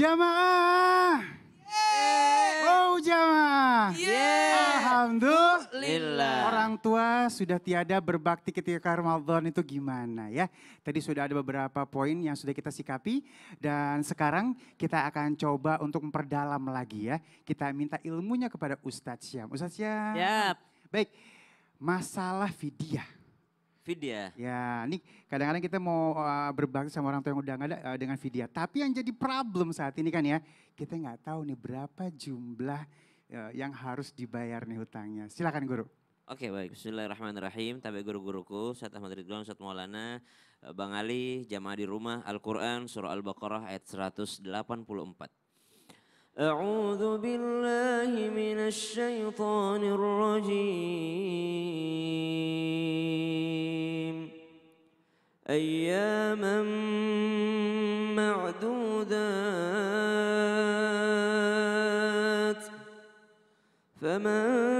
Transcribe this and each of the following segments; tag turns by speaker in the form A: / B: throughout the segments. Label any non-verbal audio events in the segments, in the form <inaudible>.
A: Jamaah. Oh jamaah. Alhamdulillah. Orang tua sudah tiada berbakti ketika Ramadan itu gimana ya. Tadi sudah ada beberapa poin yang sudah kita sikapi. Dan sekarang kita akan coba untuk memperdalam lagi ya. Kita minta ilmunya kepada Ustadz Syam. Ustadz Syam. Yap. Baik. Masalah vidyah. Vidya. Ya, ini kadang-kadang kita mau uh, eh, berbakti sama orang tua yang udah nggak ada uh, dengan Vidya. Tapi yang jadi problem saat ini kan ya, kita nggak tahu nih berapa jumlah uh, yang harus dibayar nih hutangnya. Silakan guru.
B: Oke okay, baik, Bismillahirrahmanirrahim. Tapi guru-guruku, Ustaz Ahmad Ridwan, Ustaz Maulana, Bang Ali, jamaah di rumah, Al-Quran, Surah Al-Baqarah ayat 184. أعوذ بالله من
C: الشيطان الرجيم أياما معدودات فمن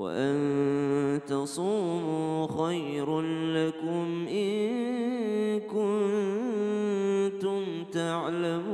C: وأن تصوموا خير لكم إن كنتم تعلمون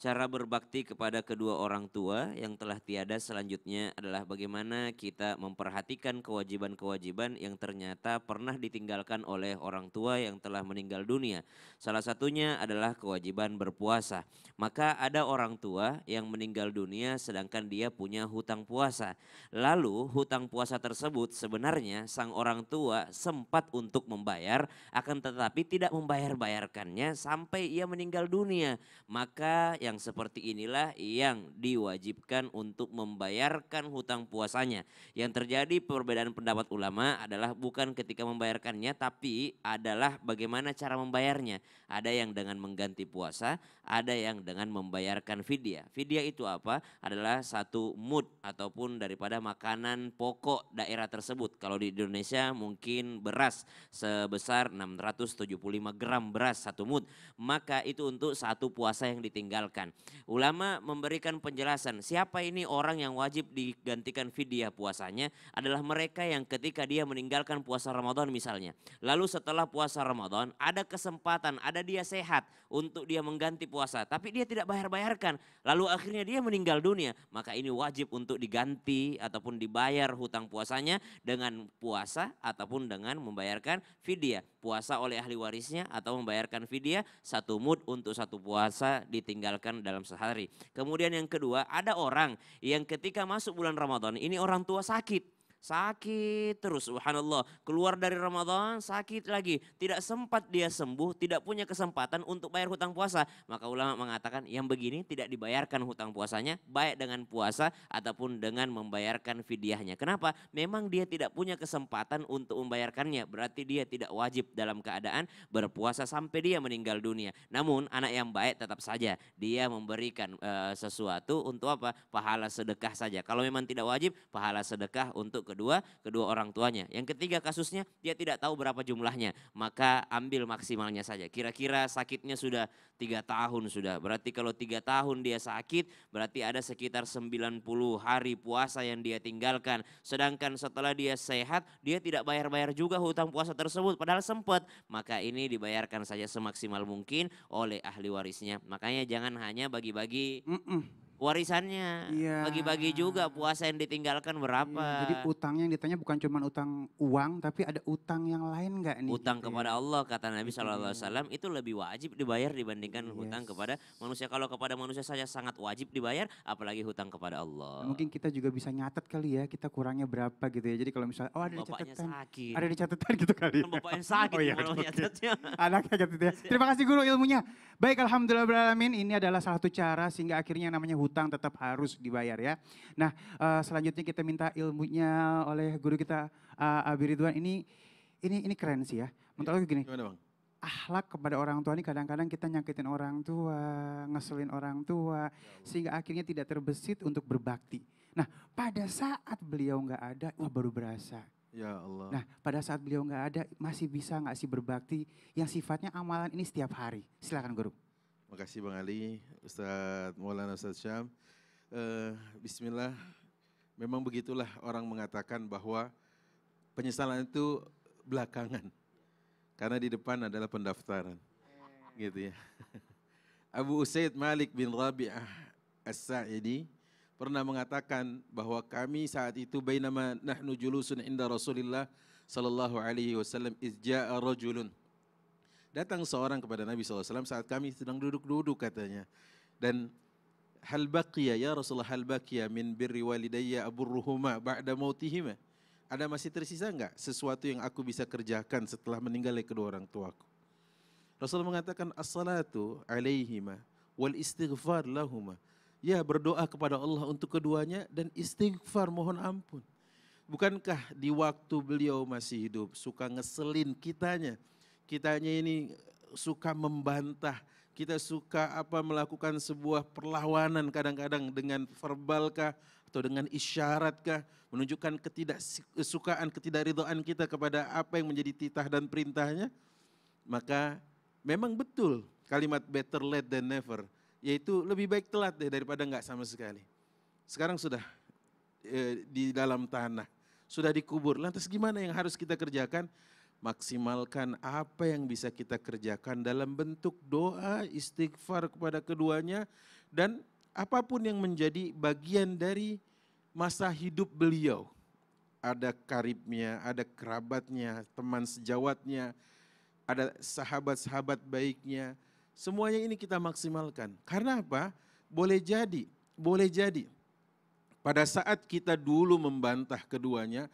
B: Cara berbakti kepada kedua orang tua yang telah tiada selanjutnya adalah bagaimana kita memperhatikan kewajiban-kewajiban yang ternyata pernah ditinggalkan oleh orang tua yang telah meninggal dunia. Salah satunya adalah kewajiban berpuasa. Maka ada orang tua yang meninggal dunia sedangkan dia punya hutang puasa. Lalu hutang puasa tersebut sebenarnya sang orang tua sempat untuk membayar akan tetapi tidak membayar-bayarkannya sampai ia meninggal dunia. Maka yang yang seperti inilah yang diwajibkan untuk membayarkan hutang puasanya. Yang terjadi perbedaan pendapat ulama adalah bukan ketika membayarkannya tapi adalah bagaimana cara membayarnya. Ada yang dengan mengganti puasa, ada yang dengan membayarkan fidyah. Fidyah itu apa? Adalah satu mood ataupun daripada makanan pokok daerah tersebut. Kalau di Indonesia mungkin beras sebesar 675 gram beras satu mood. Maka itu untuk satu puasa yang ditinggalkan digantikan. Ulama memberikan penjelasan siapa ini orang yang wajib digantikan fidyah puasanya adalah mereka yang ketika dia meninggalkan puasa Ramadan misalnya. Lalu setelah puasa Ramadan ada kesempatan, ada dia sehat untuk dia mengganti puasa. Tapi dia tidak bayar-bayarkan. Lalu akhirnya dia meninggal dunia. Maka ini wajib untuk diganti ataupun dibayar hutang puasanya dengan puasa ataupun dengan membayarkan fidyah. Puasa oleh ahli warisnya atau membayarkan fidyah satu mud untuk satu puasa ditinggalkan lakukan dalam sehari. Kemudian yang kedua, ada orang yang ketika masuk bulan Ramadan, ini orang tua sakit sakit terus subhanallah. Keluar dari Ramadan sakit lagi, tidak sempat dia sembuh, tidak punya kesempatan untuk bayar hutang puasa. Maka ulama mengatakan yang begini tidak dibayarkan hutang puasanya baik dengan puasa ataupun dengan membayarkan fidyahnya. Kenapa? Memang dia tidak punya kesempatan untuk membayarkannya, berarti dia tidak wajib dalam keadaan berpuasa sampai dia meninggal dunia. Namun anak yang baik tetap saja dia memberikan e, sesuatu untuk apa? pahala sedekah saja. Kalau memang tidak wajib, pahala sedekah untuk kedua, kedua orang tuanya. Yang ketiga kasusnya dia tidak tahu berapa jumlahnya, maka ambil maksimalnya saja. Kira-kira sakitnya sudah tiga tahun sudah. Berarti kalau tiga tahun dia sakit, berarti ada sekitar 90 hari puasa yang dia tinggalkan. Sedangkan setelah dia sehat, dia tidak bayar-bayar juga hutang puasa tersebut. Padahal sempat, maka ini dibayarkan saja semaksimal mungkin oleh ahli warisnya. Makanya jangan hanya bagi-bagi warisannya. Iya. Bagi-bagi juga puasa yang ditinggalkan berapa. Iya, jadi
A: utangnya yang ditanya bukan cuma utang uang tapi ada utang yang lain nggak nih? Utang
B: gitu ya? kepada ya? Allah kata Nabi gitu ya. Shallallahu Alaihi itu lebih wajib dibayar dibandingkan yes. hutang kepada manusia. Kalau kepada manusia saja sangat wajib dibayar, apalagi hutang kepada
A: Allah. Nah, mungkin kita juga bisa nyatet kali ya kita kurangnya berapa gitu ya. Jadi kalau misalnya oh ada di catatan,
C: sakit. ada di
A: catatan gitu kali. Ya. <laughs> Bapaknya sakit oh, iya, anak <laughs> Anaknya gitu ya. Terima kasih guru ilmunya. Baik alhamdulillah beralamin ini adalah salah satu cara sehingga akhirnya namanya hutang hutang tetap harus dibayar ya. Nah uh, selanjutnya kita minta ilmunya oleh guru kita uh, Abi Ridwan ini ini ini keren sih ya. Menurut aku gini. Gimana bang? Ahlak kepada orang tua ini kadang-kadang kita nyakitin orang tua, ngeselin orang tua, ya sehingga akhirnya tidak terbesit untuk berbakti. Nah, pada saat beliau nggak ada, wah baru berasa.
D: Ya Allah. Nah,
A: pada saat beliau nggak ada, masih bisa nggak sih berbakti yang sifatnya amalan ini setiap hari?
D: Silakan guru. Makasih Bang Ali, Ustaz Maulana Ustaz Syam. Uh, Bismillah, memang begitulah orang mengatakan bahwa penyesalan itu belakangan. Karena di depan adalah pendaftaran. Gitu ya. <laughs> Abu Usaid Malik bin Rabi'ah As-Sa'idi pernah mengatakan bahwa kami saat itu bainama nahnu julusun inda Rasulillah sallallahu alaihi wasallam izja'a rajulun Datang seorang kepada Nabi SAW saat kami sedang duduk-duduk katanya. Dan hal baqiya ya Rasulullah hal baqiya min birri walidayya aburruhuma ba'da mautihima. Ada masih tersisa enggak sesuatu yang aku bisa kerjakan setelah meninggalkan kedua orang tuaku? Rasul mengatakan as-salatu alaihima wal istighfar lahuma. Ya berdoa kepada Allah untuk keduanya dan istighfar mohon ampun. Bukankah di waktu beliau masih hidup suka ngeselin kitanya? kitanya ini suka membantah, kita suka apa melakukan sebuah perlawanan kadang-kadang dengan verbalkah atau dengan isyaratkah menunjukkan ketidaksukaan, ketidakridhaan kita kepada apa yang menjadi titah dan perintahnya, maka memang betul kalimat better late than never, yaitu lebih baik telat deh daripada nggak sama sekali. Sekarang sudah e, di dalam tanah, sudah dikubur. Lantas gimana yang harus kita kerjakan? maksimalkan apa yang bisa kita kerjakan dalam bentuk doa, istighfar kepada keduanya, dan apapun yang menjadi bagian dari masa hidup beliau. Ada karibnya, ada kerabatnya, teman sejawatnya, ada sahabat-sahabat baiknya. Semuanya ini kita maksimalkan. Karena apa? Boleh jadi, boleh jadi. Pada saat kita dulu membantah keduanya,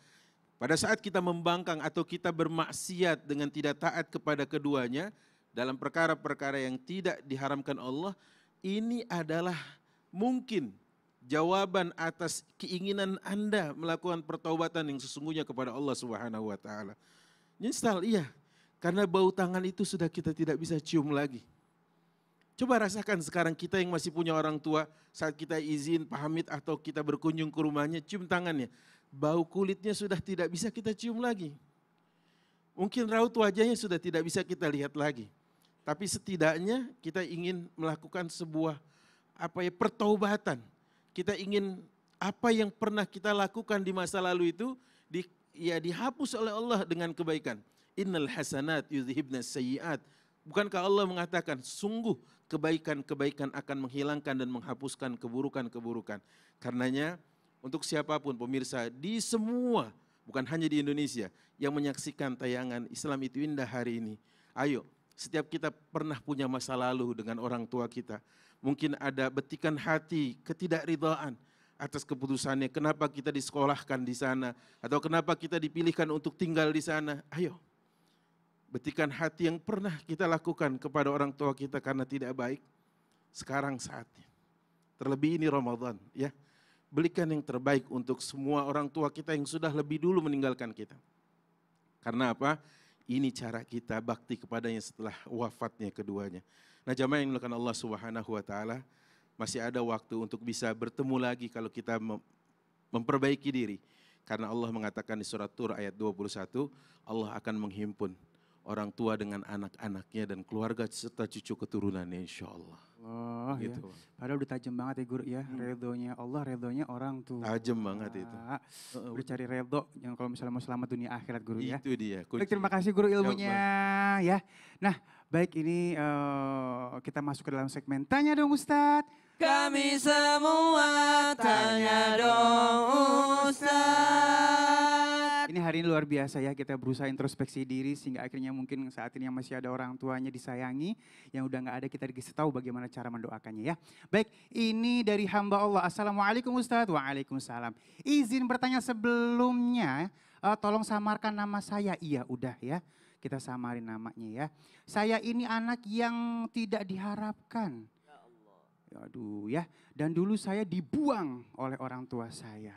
D: pada saat kita membangkang atau kita bermaksiat dengan tidak taat kepada keduanya dalam perkara-perkara yang tidak diharamkan Allah, ini adalah mungkin jawaban atas keinginan Anda melakukan pertobatan yang sesungguhnya kepada Allah Subhanahu wa taala. Nyesal iya, karena bau tangan itu sudah kita tidak bisa cium lagi. Coba rasakan sekarang kita yang masih punya orang tua saat kita izin pamit atau kita berkunjung ke rumahnya cium tangannya Bau kulitnya sudah tidak bisa kita cium lagi. Mungkin raut wajahnya sudah tidak bisa kita lihat lagi. Tapi setidaknya kita ingin melakukan sebuah apa ya pertaubatan. Kita ingin apa yang pernah kita lakukan di masa lalu itu di, ya dihapus oleh Allah dengan kebaikan. Innal hasanat yudhibna sayyiat. Bukankah Allah mengatakan sungguh kebaikan-kebaikan akan menghilangkan dan menghapuskan keburukan-keburukan. Karenanya untuk siapapun pemirsa di semua, bukan hanya di Indonesia, yang menyaksikan tayangan Islam itu indah hari ini. Ayo, setiap kita pernah punya masa lalu dengan orang tua kita. Mungkin ada betikan hati, ketidakridaan atas keputusannya. Kenapa kita disekolahkan di sana? Atau kenapa kita dipilihkan untuk tinggal di sana? Ayo, betikan hati yang pernah kita lakukan kepada orang tua kita karena tidak baik. Sekarang saatnya. Terlebih ini Ramadan ya belikan yang terbaik untuk semua orang tua kita yang sudah lebih dulu meninggalkan kita. Karena apa? Ini cara kita bakti kepadanya setelah wafatnya keduanya. Nah jamaah yang melakukan Allah subhanahu wa ta'ala, masih ada waktu untuk bisa bertemu lagi kalau kita memperbaiki diri. Karena Allah mengatakan di surat Tur ayat 21, Allah akan menghimpun orang tua dengan anak-anaknya dan keluarga serta cucu keturunannya insya Allah.
A: Oh, gitu. ya. Padahal udah tajam banget ya guru ya, hmm. redonya Allah, redonya orang tuh.
D: Tajam banget itu. Ah,
A: udah cari redo yang kalau misalnya mau selamat dunia akhirat guru itu ya. Itu dia. Kunci. terima kasih guru ilmunya ya, ya. Nah baik ini uh, kita masuk ke dalam segmen Tanya Dong Ustadz. Kami semua tanya dong Ustadz ini hari ini luar biasa ya kita berusaha introspeksi diri sehingga akhirnya mungkin saat ini yang masih ada orang tuanya disayangi yang udah nggak ada kita dikasih tahu bagaimana cara mendoakannya ya. Baik, ini dari hamba Allah. Assalamualaikum Ustaz. Waalaikumsalam. Izin bertanya sebelumnya, uh, tolong samarkan nama saya. Iya, udah ya. Kita samarin namanya ya. Saya ini anak yang tidak diharapkan. Ya Allah. Aduh ya. Dan dulu saya dibuang oleh orang tua saya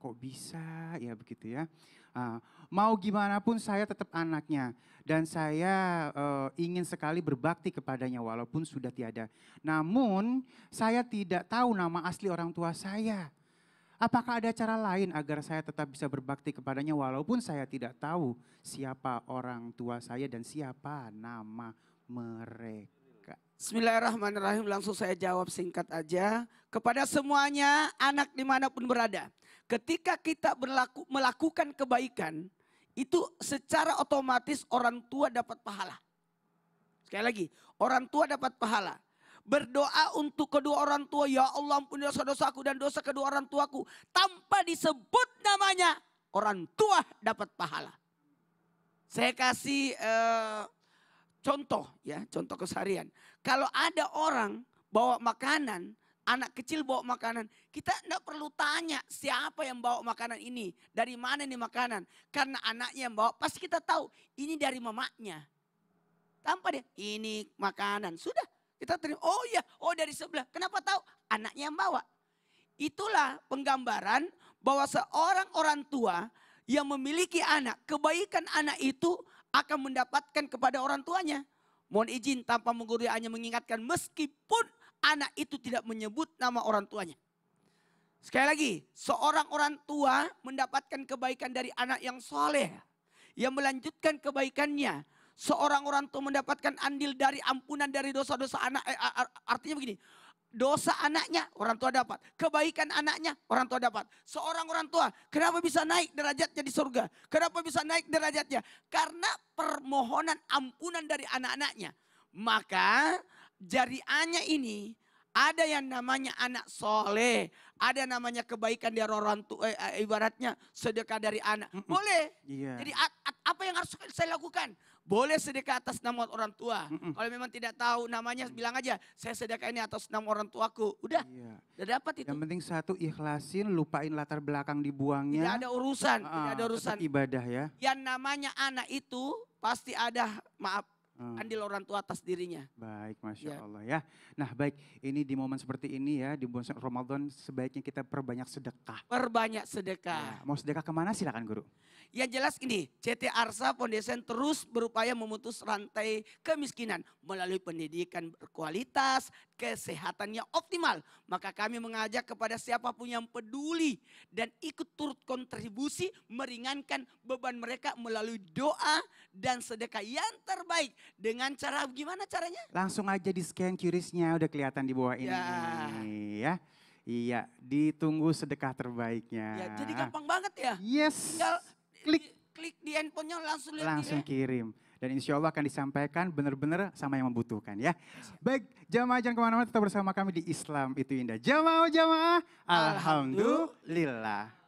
A: kok bisa ya begitu ya. Uh, mau gimana pun saya tetap anaknya dan saya uh, ingin sekali berbakti kepadanya walaupun sudah tiada. Namun saya tidak tahu nama asli orang tua saya. Apakah ada cara lain agar saya tetap bisa berbakti kepadanya walaupun saya tidak tahu siapa orang tua saya dan siapa nama mereka?
E: Bismillahirrahmanirrahim. Langsung saya jawab singkat aja. Kepada semuanya, anak dimanapun berada. Ketika kita berlaku, melakukan kebaikan, itu secara otomatis orang tua dapat pahala. Sekali lagi, orang tua dapat pahala. Berdoa untuk kedua orang tua, ya Allah ampuni dosa-dosaku dan dosa kedua orang tuaku. Tanpa disebut namanya, orang tua dapat pahala. Saya kasih eh, contoh ya, contoh keseharian. Kalau ada orang bawa makanan anak kecil bawa makanan. Kita tidak perlu tanya siapa yang bawa makanan ini, dari mana ini makanan. Karena anaknya yang bawa, pasti kita tahu ini dari mamanya. Tanpa dia, ini makanan. Sudah, kita terima. Oh iya, oh dari sebelah. Kenapa tahu? Anaknya yang bawa. Itulah penggambaran bahwa seorang orang tua yang memiliki anak, kebaikan anak itu akan mendapatkan kepada orang tuanya. Mohon izin tanpa menggurui hanya mengingatkan meskipun anak itu tidak menyebut nama orang tuanya. Sekali lagi, seorang orang tua mendapatkan kebaikan dari anak yang soleh. Yang melanjutkan kebaikannya. Seorang orang tua mendapatkan andil dari ampunan dari dosa-dosa anak. Eh, artinya begini, dosa anaknya orang tua dapat. Kebaikan anaknya orang tua dapat. Seorang orang tua kenapa bisa naik derajatnya di surga? Kenapa bisa naik derajatnya? Karena permohonan ampunan dari anak-anaknya. Maka jariannya ini ada yang namanya anak soleh, ada yang namanya kebaikan dari orang tua, eh, eh, ibaratnya sedekah dari anak. Boleh. Yeah. Jadi a, a, apa yang harus saya lakukan? Boleh sedekah atas nama orang tua. Mm -mm. Kalau memang tidak tahu namanya, bilang aja saya sedekah ini atas nama orang tuaku. Udah, yeah. udah dapat
A: itu. Yang penting satu ikhlasin, lupain latar belakang dibuangnya. Tidak ada urusan, uh, tidak ah, ada urusan. Ibadah ya.
E: Yang namanya anak itu pasti ada maaf hmm. andil orang tua atas dirinya.
A: Baik, masya ya. Allah ya. Nah, baik ini di momen seperti ini ya di bulan Ramadan sebaiknya kita perbanyak sedekah.
E: Perbanyak sedekah.
A: Ya, mau sedekah kemana? Silakan guru. Ya jelas ini CT
E: Arsa Foundation terus berupaya memutus rantai kemiskinan melalui pendidikan berkualitas kesehatannya optimal. Maka kami mengajak kepada siapapun yang peduli dan ikut turut kontribusi meringankan beban mereka melalui doa dan sedekah yang terbaik. Dengan cara gimana caranya?
A: Langsung aja di scan QRIS-nya udah kelihatan di bawah ini. Iya, ya. Iya, ditunggu sedekah terbaiknya. Ya, jadi gampang
E: banget ya. Yes. Tinggal klik klik di handphonenya
A: langsung langsung ya. kirim. Dan insya Allah akan disampaikan benar-benar sama yang membutuhkan ya. Baik, jamaah jangan kemana-mana tetap bersama kami di Islam itu indah. Jamaah-jamaah, Alhamdulillah.